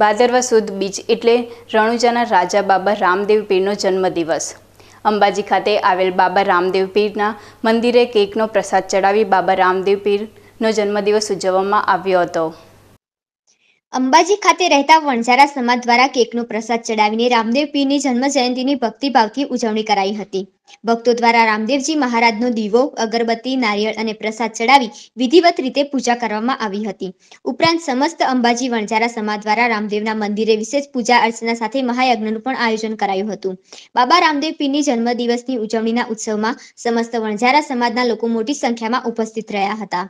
ભાદરવા સુદ બીજ એટલે રણુજાના રાજા બાબા રામદેવ પીરનો જન્મદિવસ અંબાજી ખાતે આવેલ બાબા રામદેવ પીરના મંદિરે કેકનો પ્રસાદ ચડાવી બાબા રામદેવ પીરનો જન્મદિવસ ઉજવવામાં આવ્યો હતો અંબાજી ખાતે રહેતા વણઝારા સમાજ દ્વારા કેકનો પ્રસાદ ચડાવીને રામદેવ પીરની જન્મ જયંતિની ભક્તિભાવથી ઉજવણી કરાઈ હતી ભક્તો દ્વારા રામદેવજી મહારાજનો દીવો અગરબત્તી નારિયેળ અને પ્રસાદ ચડાવી વિધિવત રીતે પૂજા કરવામાં આવી હતી ઉપરાંત સમસ્ત અંબાજી વણજારા સમાજ દ્વારા રામદેવના મંદિરે વિશેષ પૂજા અર્ચના સાથે મહાયજ્ઞનું પણ આયોજન કરાયું હતું બાબા રામદેવ પીરની જન્મદિવસની ઉજવણીના ઉત્સવમાં સમસ્ત વણઝારા સમાજના લોકો મોટી સંખ્યામાં ઉપસ્થિત રહ્યા હતા